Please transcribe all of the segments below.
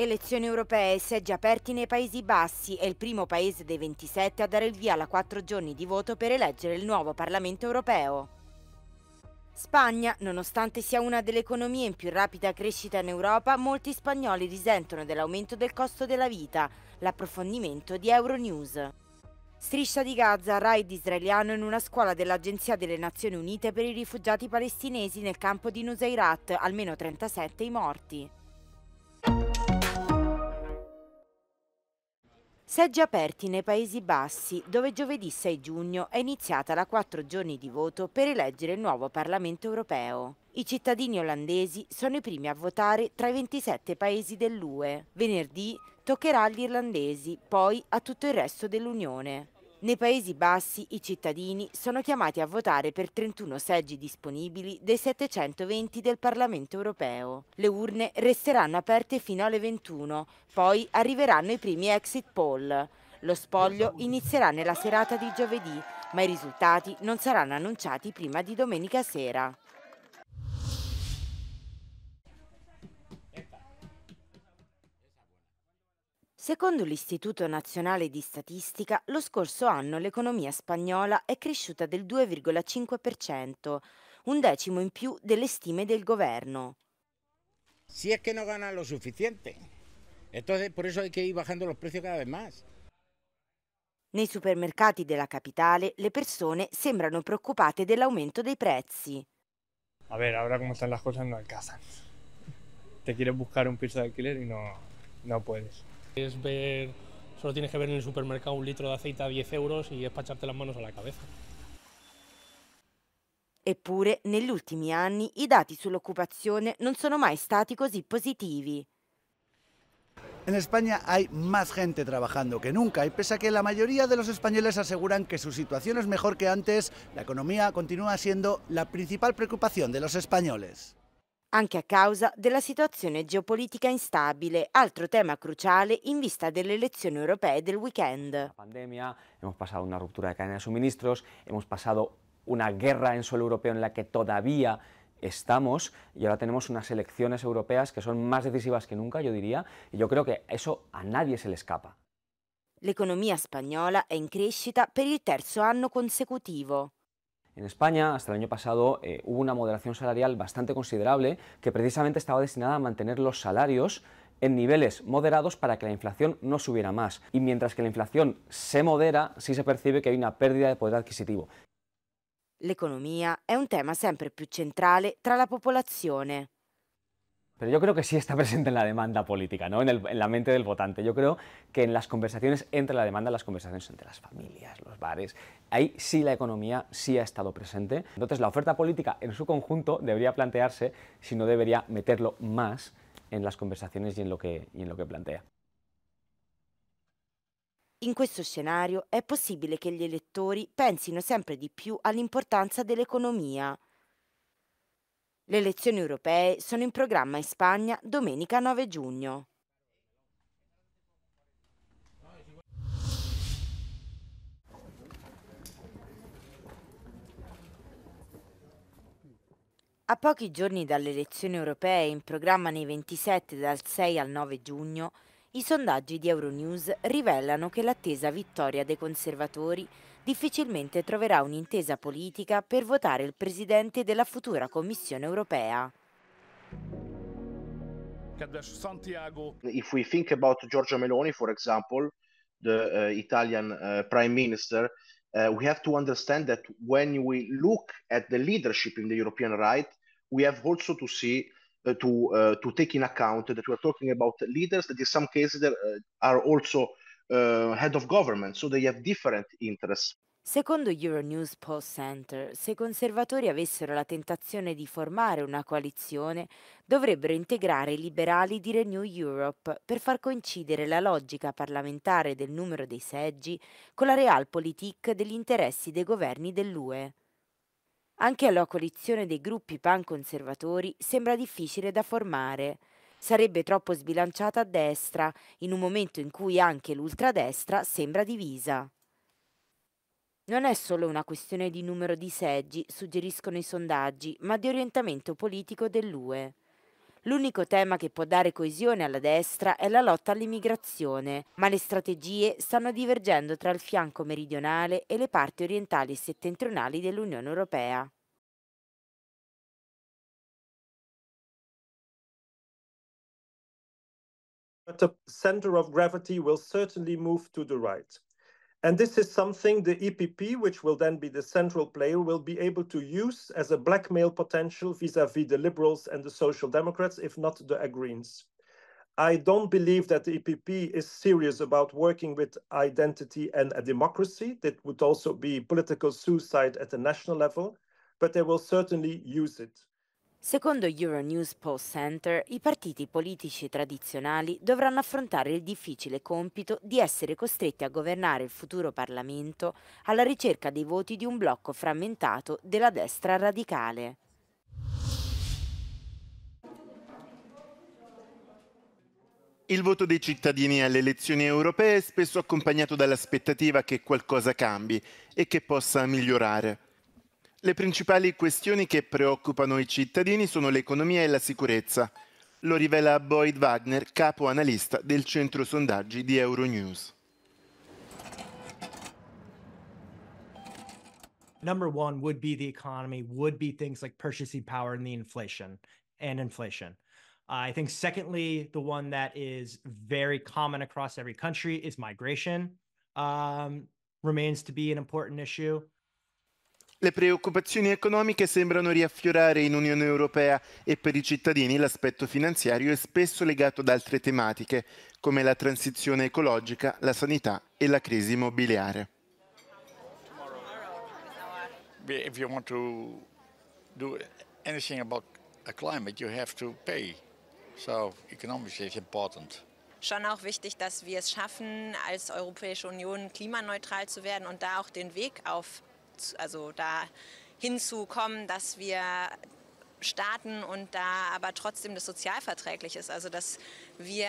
Elezioni europee, seggi aperti nei Paesi Bassi, è il primo paese dei 27 a dare il via alla quattro giorni di voto per eleggere il nuovo Parlamento europeo. Spagna, nonostante sia una delle economie in più rapida crescita in Europa, molti spagnoli risentono dell'aumento del costo della vita, l'approfondimento di Euronews. Striscia di Gaza, raid israeliano in una scuola dell'Agenzia delle Nazioni Unite per i rifugiati palestinesi nel campo di Nuseirat, almeno 37 i morti. Seggi aperti nei Paesi Bassi, dove giovedì 6 giugno è iniziata la quattro giorni di voto per eleggere il nuovo Parlamento europeo. I cittadini olandesi sono i primi a votare tra i 27 paesi dell'UE. Venerdì toccherà agli irlandesi, poi a tutto il resto dell'Unione. Nei Paesi Bassi i cittadini sono chiamati a votare per 31 seggi disponibili dei 720 del Parlamento europeo. Le urne resteranno aperte fino alle 21, poi arriveranno i primi exit poll. Lo spoglio inizierà nella serata di giovedì, ma i risultati non saranno annunciati prima di domenica sera. Secondo l'Istituto Nazionale di Statistica, lo scorso anno l'economia spagnola è cresciuta del 2,5%, un decimo in più delle stime del governo. Si è che non gana lo sufficiente, Entonces, per questo hay que ir bajando los precios cada vez más. Nei supermercati della capitale le persone sembrano preoccupate dell'aumento dei prezzi. A ver, ora come stanno le cose non alcanzano. Te quieres buscare un piso de alquiler y no, no puedes. Es ver, solo tienes que ver en el supermercado un litro de aceite a 10 euros y es para las manos a la cabeza. Eppure negli ultimi anni i dati sull'occupazione non sono mai stati così positivi. En España hay más gente trabajando que nunca y pese a que la mayoría de los españoles aseguran que su situación es mejor que antes, la economía continúa siendo la principal preocupación de los españoles. anche a causa della situazione geopolitica instabile, altro tema cruciale in vista delle elezioni europee del weekend. La pandemia, abbiamo passato una ruptura di cadena di suministros, abbiamo passato una guerra en suolo europeo in la que todavía estamos y ahora tenemos unas elecciones europeas que son más decisivas que nunca, yo diría, y yo creo que eso a nadie se le escapa. L'economia spagnola è in crescita per il terzo anno consecutivo. En España, hasta el año pasado, eh, hubo una moderación salarial bastante considerable que precisamente estaba destinada a mantener los salarios en niveles moderados para que la inflación no subiera más. Y mientras que la inflación se modera, sí se percibe que hay una pérdida de poder adquisitivo. La economía es un tema siempre più central tra la población. Pero yo creo que sí está presente en la demanda política, ¿no? en, la mente del votante. Yo creo que en las conversaciones entre la demanda, las conversaciones entre las familias, los bares, ahí sí la economía sí ha estado presente. Entonces la oferta política en su conjunto debería plantearse si no debería meterlo más en las conversaciones y en lo que, y en lo que plantea. posible questo los electores possibile che gli elettori pensino sempre di più la economía. Le elezioni europee sono in programma in Spagna domenica 9 giugno. A pochi giorni dalle elezioni europee in programma nei 27 dal 6 al 9 giugno, i sondaggi di Euronews rivelano che l'attesa vittoria dei conservatori difficilmente troverà un'intesa politica per votare il presidente della futura Commissione europea. If we think about Giorgia Meloni, for example, the uh, Italian uh, prime minister, uh, we have to understand that when we look at the leadership in the European right, we have also to see uh, to uh, to take in account that we are talking about leaders that in some cases eh, are also uh, head of government, so they have different interests. Secondo Euronews Post Center, se i conservatori avessero la tentazione di formare una coalizione, dovrebbero integrare i liberali di Renew Europe per far coincidere la logica parlamentare del numero dei seggi con la realpolitik degli interessi dei governi dell'UE. Anche alla coalizione dei gruppi pan-conservatori sembra difficile da formare. Sarebbe troppo sbilanciata a destra, in un momento in cui anche l'ultradestra sembra divisa. Non è solo una questione di numero di seggi, suggeriscono i sondaggi, ma di orientamento politico dell'UE. L'unico tema che può dare coesione alla destra è la lotta all'immigrazione, ma le strategie stanno divergendo tra il fianco meridionale e le parti orientali e settentrionali dell'Unione Europea. But the center of gravity will certainly move to the right. And this is something the EPP, which will then be the central player, will be able to use as a blackmail potential vis-à-vis -vis the Liberals and the Social Democrats, if not the Greens. I don't believe that the EPP is serious about working with identity and a democracy. That would also be political suicide at the national level, but they will certainly use it. Secondo Euronews Post Center, i partiti politici tradizionali dovranno affrontare il difficile compito di essere costretti a governare il futuro Parlamento alla ricerca dei voti di un blocco frammentato della destra radicale. Il voto dei cittadini alle elezioni europee è spesso accompagnato dall'aspettativa che qualcosa cambi e che possa migliorare. Le principali questioni che preoccupano i cittadini sono l'economia e la sicurezza. Lo rivela Boyd Wagner, capo analista del centro sondaggi di Euronews. Number one would be the economy, would be things like purchasing power and the inflation and inflation. Uh, I think secondly, the one that is very common across every country is migration. Um, remains to be an important issue. Le preoccupazioni economiche sembrano riaffiorare in Unione Europea e per i cittadini l'aspetto finanziario è spesso legato ad altre tematiche, come la transizione ecologica, la sanità e la crisi immobiliare. If you want to do anything about a climate, you have to pay. So economics is important. schon auch wichtig, dass wir es schaffen, als Europäische Union klimaneutral zu werden und da auch den Weg auf also da hinzukommen, dass wir starten und da aber trotzdem das sozialverträglich ist. Also dass wir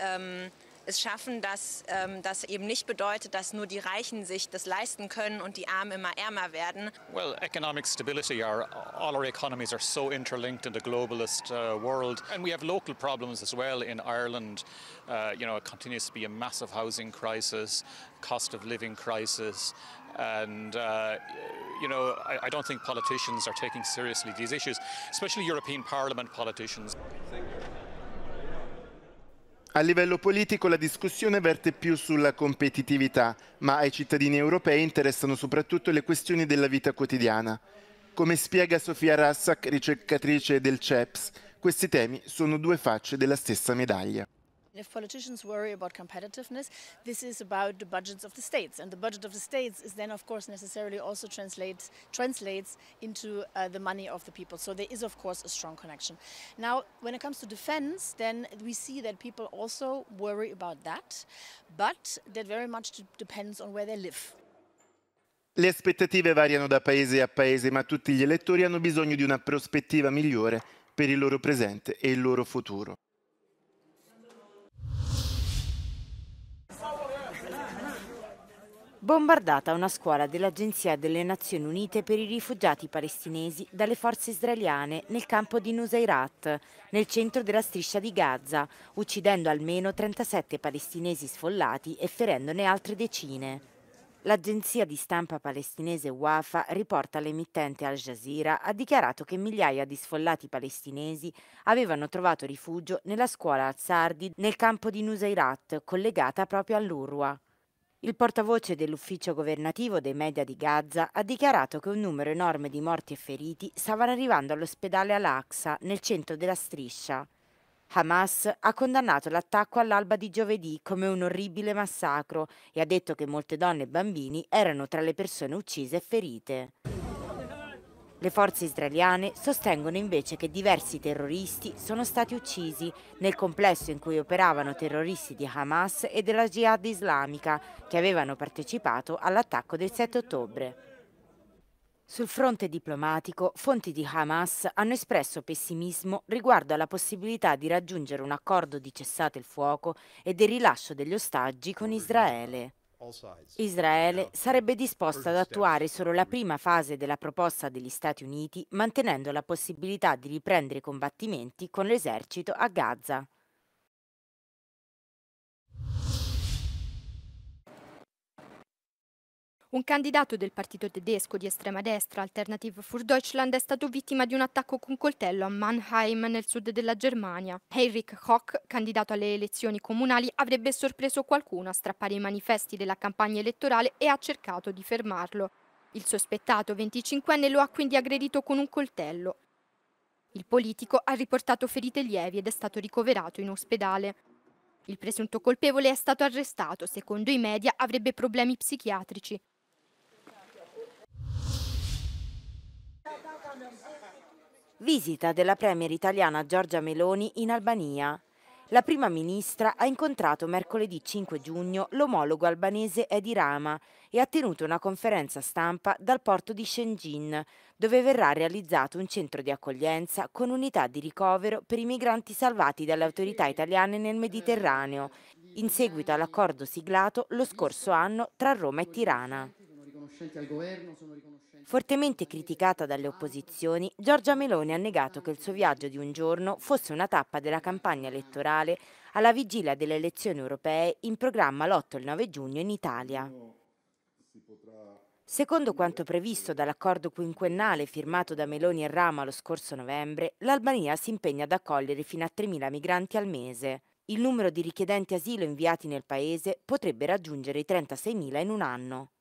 ähm, es schaffen, dass ähm, das eben nicht bedeutet, dass nur die Reichen sich das leisten können und die Armen immer ärmer werden. Well, economic stability, our, all our economies are so interlinked in the globalist uh, world. And we have local problems as well in Ireland. Uh, you know, it continues to be a massive housing crisis, cost of living crisis. And, uh, you know, I, I don't think politicians are taking seriously these issues, especially European Parliament politicians. A livello politico la discussione verte più sulla competitività, ma ai cittadini europei interessano soprattutto le questioni della vita quotidiana. Come spiega Sofia Rassak, ricercatrice del CEPS, questi temi sono due facce della stessa medaglia. If politicians worry about competitiveness, this is about the budgets of the states, and the budget of the states is then, of course, necessarily also translates translates into uh, the money of the people. So there is, of course, a strong connection. Now, when it comes to defense, then we see that people also worry about that, but that very much depends on where they live. Le aspettative variano da paese a paese, ma tutti gli elettori hanno bisogno di una prospettiva migliore per il loro presente e il loro futuro. Bombardata una scuola dell'Agenzia delle Nazioni Unite per i rifugiati palestinesi dalle forze israeliane nel campo di Nuseirat, nel centro della striscia di Gaza, uccidendo almeno 37 palestinesi sfollati e ferendone altre decine. L'agenzia di stampa palestinese Wafa riporta l'emittente Al Jazeera ha dichiarato che migliaia di sfollati palestinesi avevano trovato rifugio nella scuola Al-Sardi nel campo di Nuseirat, collegata proprio all'Urwa. Il portavoce dell'ufficio governativo dei media di Gaza ha dichiarato che un numero enorme di morti e feriti stavano arrivando all'ospedale Al-Aqsa, nel centro della striscia. Hamas ha condannato l'attacco all'alba di giovedì come un orribile massacro e ha detto che molte donne e bambini erano tra le persone uccise e ferite. Le forze israeliane sostengono invece che diversi terroristi sono stati uccisi nel complesso in cui operavano terroristi di Hamas e della Jihad islamica che avevano partecipato all'attacco del 7 ottobre. Sul fronte diplomatico, fonti di Hamas hanno espresso pessimismo riguardo alla possibilità di raggiungere un accordo di cessate il fuoco e del rilascio degli ostaggi con Israele. Israele sarebbe disposta ad attuare solo la prima fase della proposta degli Stati Uniti, mantenendo la possibilità di riprendere i combattimenti con l'esercito a Gaza. Un candidato del partito tedesco di estrema destra, Alternative für Deutschland, è stato vittima di un attacco con coltello a Mannheim, nel sud della Germania. Heinrich Koch, candidato alle elezioni comunali, avrebbe sorpreso qualcuno a strappare i manifesti della campagna elettorale e ha cercato di fermarlo. Il sospettato 25enne lo ha quindi aggredito con un coltello. Il politico ha riportato ferite lievi ed è stato ricoverato in ospedale. Il presunto colpevole è stato arrestato, secondo i media avrebbe problemi psichiatrici. Visita della premier italiana Giorgia Meloni in Albania. La prima ministra ha incontrato mercoledì 5 giugno l'omologo albanese Edi Rama e ha tenuto una conferenza stampa dal porto di Shenzhen, dove verrà realizzato un centro di accoglienza con unità di ricovero per i migranti salvati dalle autorità italiane nel Mediterraneo, in seguito all'accordo siglato lo scorso anno tra Roma e Tirana riconoscenti al governo, sono riconoscenti... Fortemente criticata dalle opposizioni, Giorgia Meloni ha negato che il suo viaggio di un giorno fosse una tappa della campagna elettorale alla vigilia delle elezioni europee in programma l'8 e il 9 giugno in Italia. Secondo quanto previsto dall'accordo quinquennale firmato da Meloni e Rama lo scorso novembre, l'Albania si impegna ad accogliere fino a 3.000 migranti al mese. Il numero di richiedenti asilo inviati nel paese potrebbe raggiungere i 36.000 in un anno.